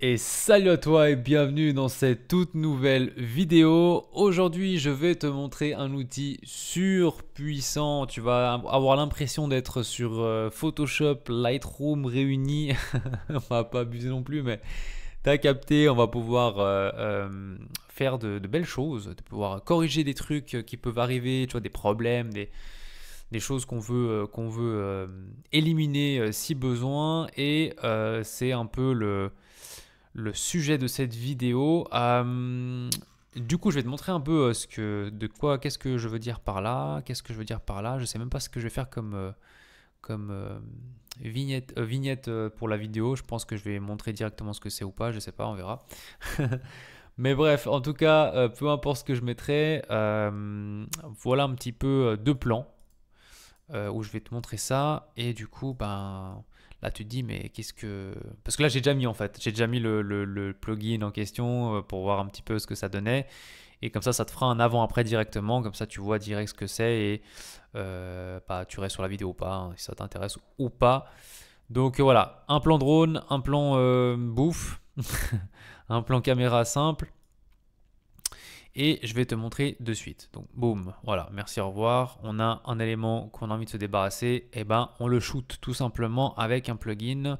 Et salut à toi et bienvenue dans cette toute nouvelle vidéo. Aujourd'hui, je vais te montrer un outil surpuissant. Tu vas avoir l'impression d'être sur euh, Photoshop, Lightroom réunis. on va pas abuser non plus, mais t'as capté. On va pouvoir euh, euh, faire de, de, belles choses, de pouvoir corriger des trucs qui peuvent arriver, tu vois, des problèmes, des des choses qu'on veut, euh, veut euh, éliminer euh, si besoin. Et c'est un peu le, le sujet de cette vidéo. du coup, je vais te montrer un peu ce que, de quoi, qu'est-ce que je veux dire par là, qu'est-ce que je veux dire par là. Je sais même pas ce que je vais faire comme, comme vignette, vignette pour la vidéo. Je pense que je vais montrer directement ce que c'est ou pas. Je ne sais pas, on verra. Mais bref, en tout cas, peu importe ce que je mettrai, voilà un petit peu deux plans euh, où je vais te montrer ça. Et du coup, ben, là, tu te dis, mais qu'est-ce que. Parce que là, j'ai déjà mis en fait, j'ai déjà mis le, plugin en question euh, pour voir un petit peu ce que ça donnait. Et comme ça, ça te fera un avant-après directement. Comme ça, tu vois direct ce que c'est et euh, bah, tu restes sur la vidéo ou pas, hein, si ça t'intéresse ou pas. Donc voilà, un plan drone, un plan bouffe, un plan caméra simple et je vais te montrer de suite. Donc boum, voilà, merci, au revoir. On a un élément qu'on a envie de se débarrasser, et eh ben on le shoot tout simplement avec un plugin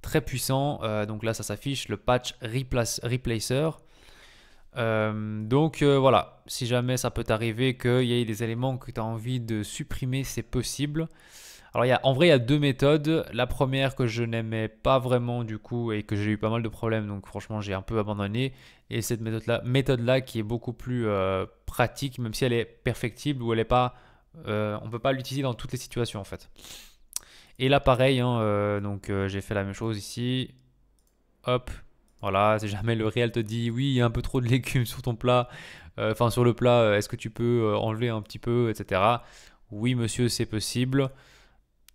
très puissant. Euh, donc là ça s'affiche, le patch replace, replacer. Euh, donc euh, voilà, si jamais ça peut t'arriver qu'il y ait des éléments que tu as envie de supprimer, c'est possible. Alors il y a, en vrai, il y a deux méthodes. La première que je n'aimais pas vraiment du coup et que j'ai eu pas mal de problèmes, donc franchement j'ai un peu abandonné. Et cette méthode-là, méthode-là qui est beaucoup plus euh, pratique, même si elle est perfectible ou elle est pas, euh, on peut pas l'utiliser dans toutes les situations en fait. Et là pareil, hein, euh, donc j'ai fait la même chose ici. Hop, voilà, si jamais le réel te dit oui, il y a un peu trop de légumes sur ton plat, enfin sur le plat, est-ce que tu peux enlever un petit peu, etc. Oui, monsieur, c'est possible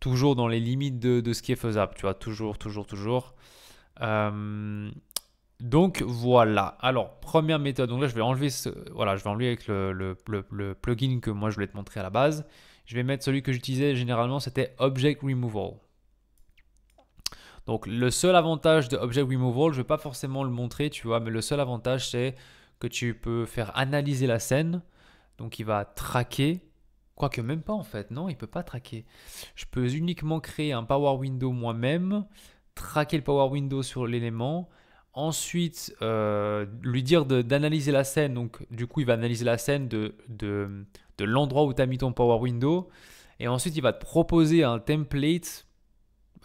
toujours dans les limites de, ce qui est faisable, tu vois, toujours, toujours, toujours. Euh, donc voilà. Alors, première méthode. Donc là, je vais enlever ce, voilà, je vais enlever avec le, plugin que moi je voulais te montrer à la base. Je vais mettre celui que j'utilisais généralement, c'était Object Removal. Donc le seul avantage de Object Removal, je ne vais pas forcément le montrer, tu vois, mais le seul avantage c'est que tu peux faire analyser la scène. Donc il va traquer Quoique même pas en fait, non, il peut pas traquer. Je peux uniquement créer un Power Window moi-même, traquer le Power Window sur l'élément, ensuite euh, lui dire d'analyser la scène. Donc du coup, il va analyser la scène de, de, de l'endroit où tu as mis ton Power Window. Et ensuite, il va te proposer un template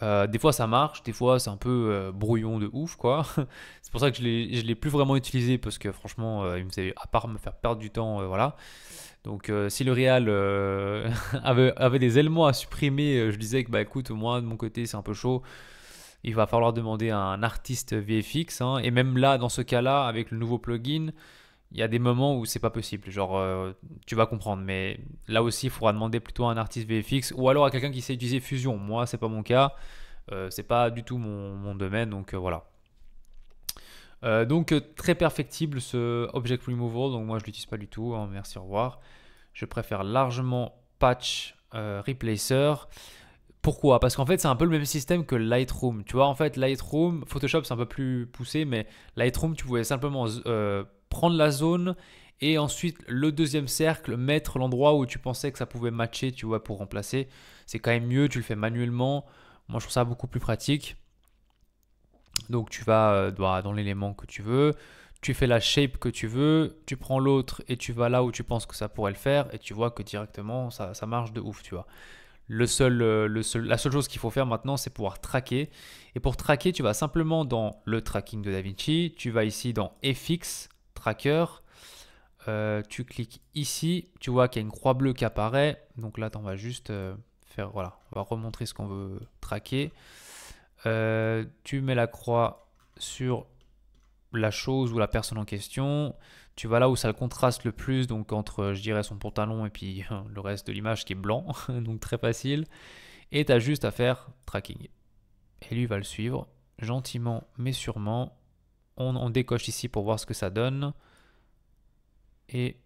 euh, des fois ça marche, des fois c'est un peu euh, brouillon de ouf quoi. c'est pour ça que je ne l'ai plus vraiment utilisé parce que franchement, euh, il me faisait, à part me faire perdre du temps, voilà. Donc si le Real avait, avait, des éléments à supprimer, je disais que bah écoute, moi de mon côté c'est un peu chaud. Il va falloir demander à un artiste VFX. Hein. et même là, dans ce cas-là, avec le nouveau plugin, il y a des moments où c'est pas possible. Genre, euh, tu vas comprendre. Mais là aussi, il faudra demander plutôt à un artiste VFX ou alors à quelqu'un qui sait utiliser Fusion. Moi, c'est pas mon cas. Ce euh, c'est pas du tout mon, domaine. Donc euh, voilà. donc très perfectible ce Object Removal. Donc moi, je l'utilise pas du tout. Hein, merci, au revoir. Je préfère largement Patch Replacer. Pourquoi Parce qu'en fait, c'est un peu le même système que Lightroom. Tu vois, en fait, Lightroom, Photoshop, c'est un peu plus poussé, mais Lightroom, tu pouvais simplement prendre la zone et ensuite le deuxième cercle, mettre l'endroit où tu pensais que ça pouvait matcher, tu vois, pour remplacer. C'est quand même mieux, tu le fais manuellement. Moi, je trouve ça beaucoup plus pratique. Donc, tu vas euh, bah, dans l'élément que tu veux, tu fais la shape que tu veux, tu prends l'autre et tu vas là où tu penses que ça pourrait le faire et tu vois que directement, ça, marche de ouf, tu vois. Le seul, euh, le seul, la seule chose qu'il faut faire maintenant, c'est pouvoir traquer. Et pour traquer, tu vas simplement dans le tracking de DaVinci, tu vas ici dans FX, tracker. Euh, tu cliques ici, tu vois qu'il y a une croix bleue qui apparaît. Donc là, on va juste euh, faire, voilà, on va remontrer ce qu'on veut traquer. Euh, tu mets la croix sur la chose ou la personne en question. Tu vas là où ça le contraste le plus, donc entre, je dirais, son pantalon et puis le reste de l'image qui est blanc, donc très facile. Et tu as juste à faire tracking. Et lui va le suivre, gentiment mais sûrement on, décoche ici pour voir ce que ça donne. Et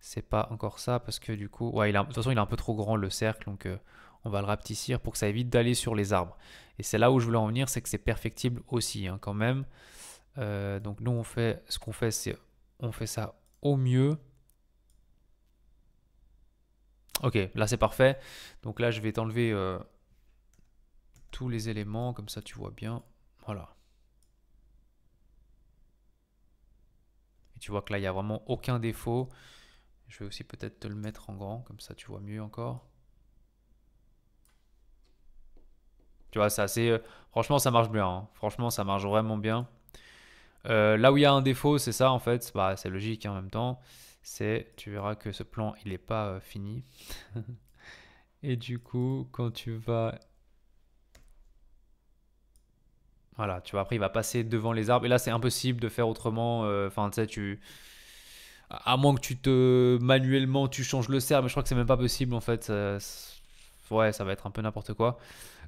c'est pas encore ça parce que du coup, ouais, il a, de toute façon, il est un peu trop grand le cercle, donc euh, on va le rapetisser pour que ça évite d'aller sur les arbres. Et c'est là où je voulais en venir, c'est que c'est perfectible aussi hein, quand même. Euh, donc nous, on fait ce qu'on fait, c'est on fait ça au mieux. Ok, là c'est parfait. Donc là, je vais t'enlever euh, tous les éléments, comme ça tu vois bien. Voilà. Et tu vois que là, il n'y a vraiment aucun défaut. Je vais aussi peut-être te le mettre en grand, comme ça tu vois mieux encore. Tu vois, c'est euh, Franchement, ça marche bien. Hein. Franchement, ça marche vraiment bien. Euh, là où il y a un défaut, c'est ça en fait. Bah, c'est logique hein, en même temps. C'est, tu verras que ce plan, il n'est pas euh, fini. Et du coup, quand tu vas voilà, tu vois, après il va passer devant les arbres. Et là, c'est impossible de faire autrement. Euh, enfin, tu sais, tu. À moins que tu te. manuellement, tu changes le cerf, mais je crois que c'est même pas possible en fait. ouais, ça va être un peu n'importe quoi.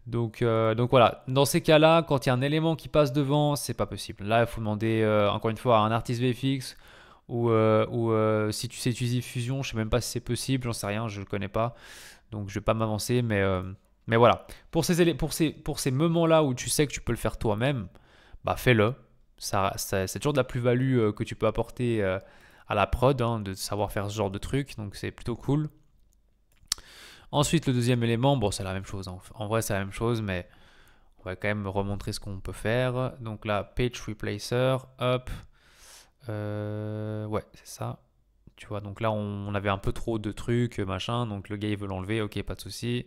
Donc, euh, donc voilà, dans ces cas-là, quand il y a un élément qui passe devant, c'est pas possible. Là, il faut demander euh, encore une fois à un artiste VFX ou, ou si tu sais utiliser Fusion, je sais même pas si c'est possible, j'en sais rien, je le connais pas. Donc je vais pas m'avancer, mais mais voilà, pour ces, pour pour ces moments-là où tu sais que tu peux le faire toi-même, bah fais-le. Ça, c'est toujours de la plus-value euh, que tu peux apporter euh, à la prod, hein, de savoir faire ce genre de truc, donc c'est plutôt cool. Ensuite, le deuxième élément, bon, c'est la même chose. Hein. En vrai, c'est la même chose, mais on va quand même remontrer ce qu'on peut faire. Donc là, page replacer, hop. Euh, ouais, c'est ça. Tu vois, donc là, on, avait un peu trop de trucs, machin. Donc le gars, il veut l'enlever. Ok, pas de souci.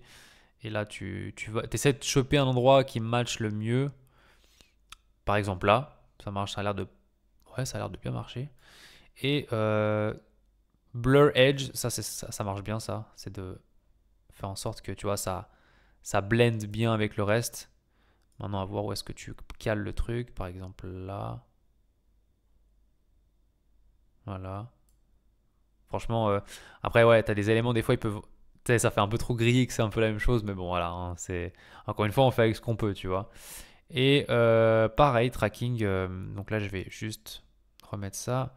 Et là, tu, tu vas, essaies de choper un endroit qui matche le mieux. Par exemple, là, ça marche, ça a l'air de, ouais, ça a l'air de bien marcher. Et euh, Blur Edge, ça, ça, ça marche bien, ça. C'est de faire en sorte que, tu vois, ça, ça blend bien avec le reste. Maintenant, à voir où est-ce que tu cales le truc. Par exemple, là. Voilà. Franchement, euh, après, ouais, as des éléments, des fois, ils peuvent sais, ça fait un peu trop gris que c'est un peu la même chose, mais bon, voilà, hein, c'est encore une fois, on fait avec ce qu'on peut, tu vois. Et euh, pareil, tracking, euh, donc là, je vais juste remettre ça.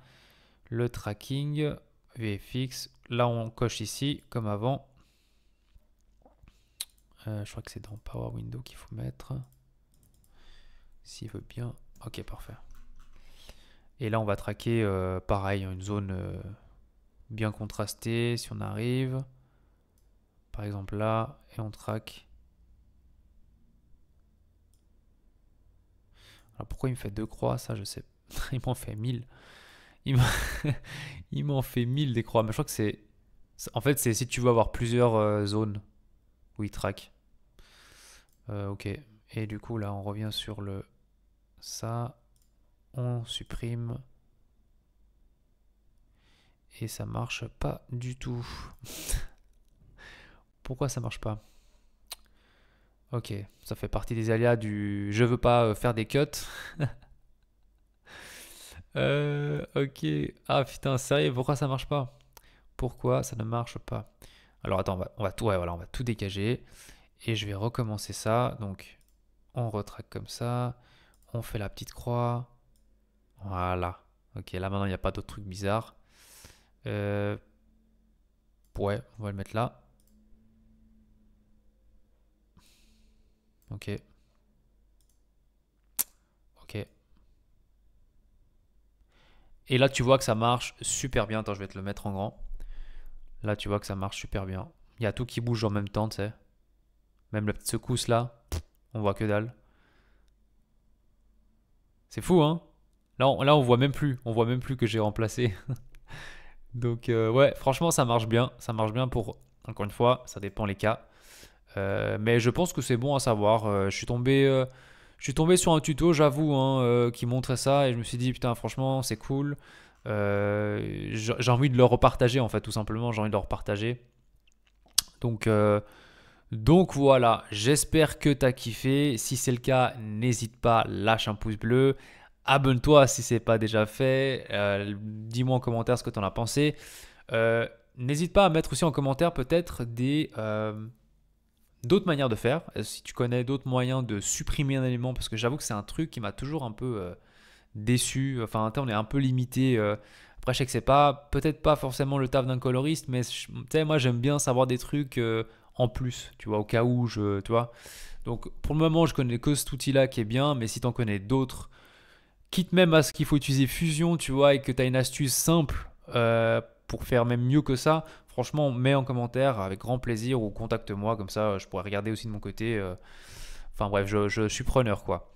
Le tracking VFX, là, on coche ici, comme avant. Euh, je crois que c'est dans Power Window qu'il faut mettre. S'il veut bien. Ok, parfait. Et là, on va traquer, pareil, une zone bien contrastée, si on arrive par exemple là, et on traque. Alors pourquoi il me fait deux croix Ça, je sais. Il m'en fait mille, Il m'en fait mille des croix. Mais je crois que c'est. En fait, c'est si tu veux avoir plusieurs euh, zones où il traque. Euh, ok. Et du coup, là, on revient sur le. Ça. On supprime. Et ça marche pas du tout. Pourquoi ça marche pas Ok, ça fait partie des alias du je veux pas euh, faire des cuts. Euh, ok. Ah putain, sérieux, pourquoi ça marche pas Pourquoi ça ne marche pas Alors attends, on va, tout, voilà, on va tout dégager. Et je vais recommencer ça. Donc on retraque comme ça. On fait la petite croix. Voilà. Ok, là maintenant il n'y a pas d'autres trucs bizarres. Euh, ouais, on va le mettre là. Ok. Ok. Et là, tu vois que ça marche super bien. Attends, je vais te le mettre en grand. Là, tu vois que ça marche super bien. Il y a tout qui bouge en même temps, tu sais. Même la petite secousse là, on voit que dalle. C'est fou, hein là on, là, voit même plus. On voit même plus que j'ai remplacé. Donc, euh, ouais, franchement, ça marche bien. Ça marche bien pour, encore une fois, ça dépend les cas. Euh, mais je pense que c'est bon à savoir. Euh, je suis tombé, euh, je suis tombé sur un tuto, j'avoue, hein, qui montrait ça et je me suis dit putain, franchement, c'est cool. j'ai envie de le repartager en fait, tout simplement. J'ai envie de le repartager. Donc, donc voilà. J'espère que tu as kiffé. Si c'est le cas, n'hésite pas, lâche un pouce bleu. Abonne-toi si ce n'est pas déjà fait. Dis-moi en commentaire ce que tu en as pensé. n'hésite pas à mettre aussi en commentaire peut-être des d'autres manières de faire. Euh, si tu connais d'autres moyens de supprimer un élément, parce que j'avoue que c'est un truc qui m'a toujours un peu euh, déçu. Enfin, on est un peu limité. Euh, après, je sais que c'est pas, peut-être pas forcément le taf d'un coloriste, mais tu sais, moi j'aime bien savoir des trucs en plus, tu vois, au cas où je, tu vois. Donc, pour le moment, je connais que cet outil-là qui est bien, mais si tu en connais d'autres, quitte même à ce qu'il faut utiliser Fusion, tu vois, et que tu as une astuce simple pour faire même mieux que ça, franchement, mets en commentaire avec grand plaisir ou contacte-moi, comme ça euh, je pourrais regarder aussi de mon côté. Euh. Enfin bref, je, suis preneur quoi.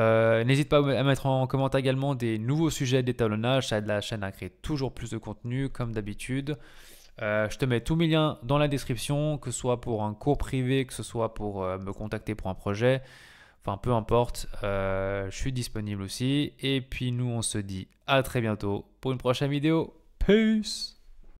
Euh, n'hésite pas à mettre en commentaire également des nouveaux sujets d'étalonnage, ça aide la chaîne à créer toujours plus de contenu comme d'habitude. je te mets tous mes liens dans la description, que ce soit pour un cours privé, que ce soit pour me contacter pour un projet, enfin peu importe, je suis disponible aussi. Et puis nous on se dit à très bientôt pour une prochaine vidéo. Peace.